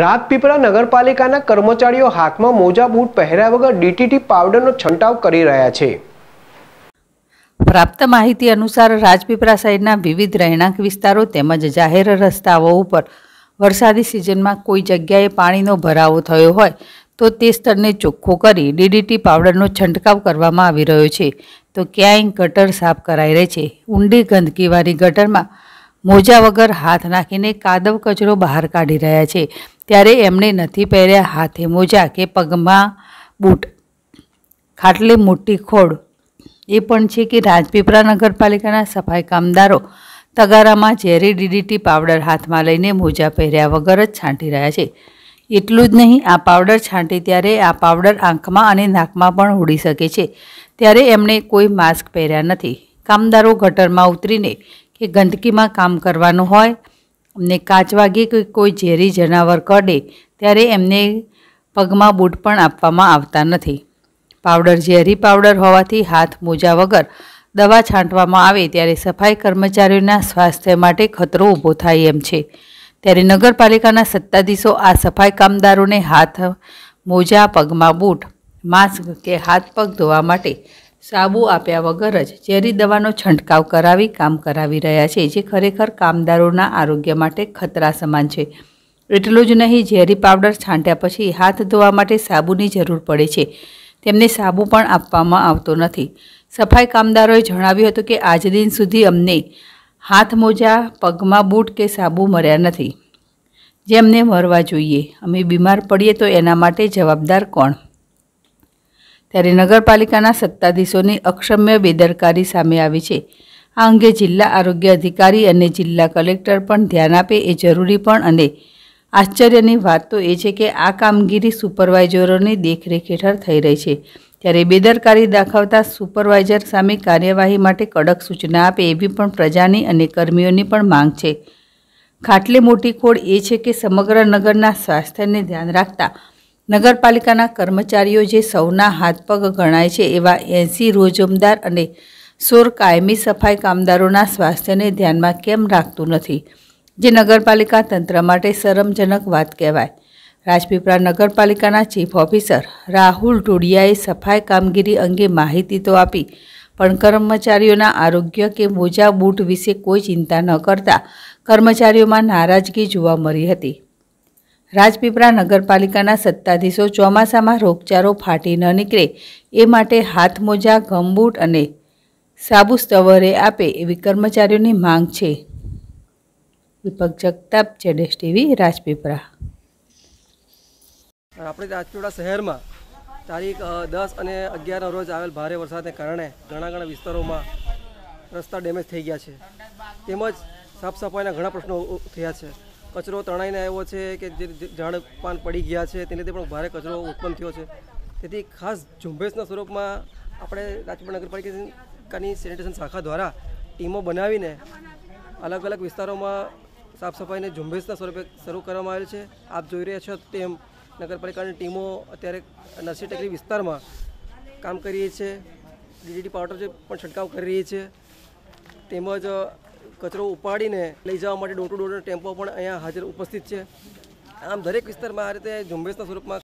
રાજપીપળા નગરપાલિકાના કર્મચારીઓ હાથમાં મોજા બૂટ પહેર્યા વગર ડીટીટી પાવડરનો છંટાવ કરી રહ્યા છે પ્રાપ્ત માહિતી અનુસાર રાજપીપળા શહેરના વિવિધ રહેણાંક વિસ્તારો તેમજ જાહેર રસ્તાઓ ઉપર વરસાદી સિઝનમાં કોઈ જગ્યાએ પાણીનો ભરાવો થયો હોય તો તે સ્તરને ચોખ્ખો કરી ડીડીટી પાવડરનો છંટકાવ કરવામાં આવી રહ્યો છે તો ક્યાંય ગટર સાફ કરાઈ રહી છે ઊંડી ગંદકીવાળી ગટરમાં મોજા વગર હાથ નાખીને કાદવ કચરો બહાર કાઢી રહ્યા છે ત્યારે એમણે નથી પહેર્યા હાથે મોજા કે પગમાં બૂટ ખાટલે મોટી ખોડ એ પણ છે કે રાજપીપળા નગરપાલિકાના સફાઈ કામદારો તગારામાં ઝેરી ડીડીટી પાવડર હાથમાં લઈને મોજા પહેર્યા વગર જ છાંટી રહ્યા છે એટલું જ નહીં આ પાવડર છાંટી ત્યારે આ પાવડર આંખમાં અને નાકમાં પણ ઉડી શકે છે ત્યારે એમણે કોઈ માસ્ક પહેર્યા નથી કામદારો ગટરમાં ઉતરીને કે ગંદકીમાં કામ કરવાનું હોય અમને કાચ વાગે કે કોઈ ઝેરી જનાવર કરડે ત્યારે એમને પગમાં બૂટ પણ આપવામાં આવતા નથી પાવડર ઝેરી પાવડર હોવાથી હાથ મોજા વગર દવા છાંટવામાં આવે ત્યારે સફાઈ કર્મચારીઓના સ્વાસ્થ્ય માટે ખતરો ઊભો થાય એમ છે ત્યારે નગરપાલિકાના સત્તાધીશો આ સફાઈ કામદારોને હાથ મોજા પગમાં બૂટ માસ્ક કે હાથ પગ ધોવા માટે સાબુ આપ્યા વગર જ ઝેરી દવાનો છંટકાવ કરાવી કામ કરાવી રહ્યા છે જે ખરેખર કામદારોના આરોગ્ય માટે ખતરા સમાન છે એટલું જ નહીં ઝેરી પાવડર છાંટ્યા પછી હાથ ધોવા માટે સાબુની જરૂર પડે છે તેમને સાબુ પણ આપવામાં આવતો નથી સફાઈ કામદારોએ જણાવ્યું હતું કે આજ દિન સુધી અમને હાથ મોજા પગમાં બૂટ કે સાબુ મળ્યા નથી જેમને મરવા જોઈએ અમે બીમાર પડીએ તો એના માટે જવાબદાર કોણ ત્યારે નગરપાલિકાના સત્તાધીશોની અક્ષમ્ય બેદરકારી સામે આવી છે આ અંગે જિલ્લા આરોગ્ય અધિકારી અને જિલ્લા કલેક્ટર પણ ધ્યાન આપે એ જરૂરી પણ અને આશ્ચર્યની વાત તો એ છે કે આ કામગીરી સુપરવાઇઝરોની દેખરેખ હેઠળ થઈ રહી છે ત્યારે બેદરકારી દાખવતા સુપરવાઇઝર સામે કાર્યવાહી માટે કડક સૂચના આપે એવી પણ પ્રજાની અને કર્મીઓની પણ માંગ છે ખાટલી મોટી ખોળ એ છે કે સમગ્ર નગરના સ્વાસ્થ્યને ધ્યાન રાખતા નગરપાલિકાના કર્મચારીઓ જે સૌના હાથપગ ગણાય છે એવા એંસી રોજમદાર અને સોર કાયમી સફાઈ કામદારોના સ્વાસ્થ્યને ધ્યાનમાં કેમ રાખતું નથી જે નગરપાલિકા તંત્ર માટે શરમજનક વાત કહેવાય રાજપીપળા નગરપાલિકાના ચીફ ઓફિસર રાહુલ ઢોડિયાએ સફાઈ કામગીરી અંગે માહિતી તો આપી પણ કર્મચારીઓના આરોગ્ય કે મોજા બૂટ વિશે કોઈ ચિંતા ન કરતા કર્મચારીઓમાં નારાજગી જોવા મળી હતી રાજપીપળા નગરપાલિકાના સત્તાધીશો ચોમાસામાં રોગચારો ફાટી ન નીકળે એ માટે હાથમોજા ગમબૂટ અને સાબુ સ્તવરે આપે એવી કર્મચારીઓની માંગ છે દીપક જગતાપ જેડેશ ટીવી રાજપીપળા આપણે રાજપીપળા શહેરમાં તારીખ દસ અને અગિયાર રોજ આવેલ ભારે વરસાદને કારણે ઘણા ઘણા વિસ્તારોમાં રસ્તા ડેમેજ થઈ ગયા છે તેમજ સાફ સફાઈના ઘણા પ્રશ્નો થયા છે કચરો તણાઈને આવ્યો છે કે જે ઝાડ પાન પડી ગયા છે તેને લીધે પણ ભારે કચરો ઉત્પન્ન થયો છે તેથી ખાસ ઝુંબેશના સ્વરૂપમાં આપણે રાજકોટ નગરપાલિકાની સેનિટેશન શાખા દ્વારા ટીમો બનાવીને અલગ અલગ વિસ્તારોમાં સાફ સફાઈને ઝુંબેશના સ્વરૂપે શરૂ કરવામાં આવેલ છે આપ જોઈ રહ્યા છો તેમ નગરપાલિકાની ટીમો અત્યારે નરસિંહ ટેકરી વિસ્તારમાં કામ કરી રહી છે ડીડીટી પાવડર જે પણ છંટકાવ કરી રહી છે તેમજ કચરો ઉપાડીને લઈ જવા માટે ડોર ટુ ડોર ટેમ્પો પણ અહીંયા હાજર ઉપસ્થિત છે આમ દરેક વિસ્તારમાં આ રીતે ઝુંબેશના સ્વરૂપમાં